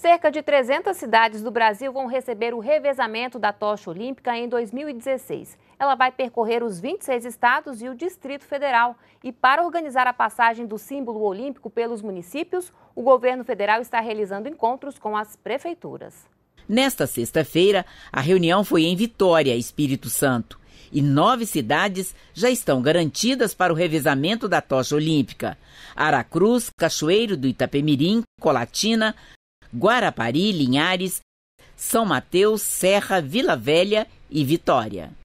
Cerca de 300 cidades do Brasil vão receber o revezamento da tocha olímpica em 2016. Ela vai percorrer os 26 estados e o Distrito Federal. E para organizar a passagem do símbolo olímpico pelos municípios, o governo federal está realizando encontros com as prefeituras. Nesta sexta-feira, a reunião foi em Vitória, Espírito Santo. E nove cidades já estão garantidas para o revezamento da tocha olímpica: Aracruz, Cachoeiro do Itapemirim, Colatina, Guarapari, Linhares, São Mateus, Serra, Vila Velha e Vitória.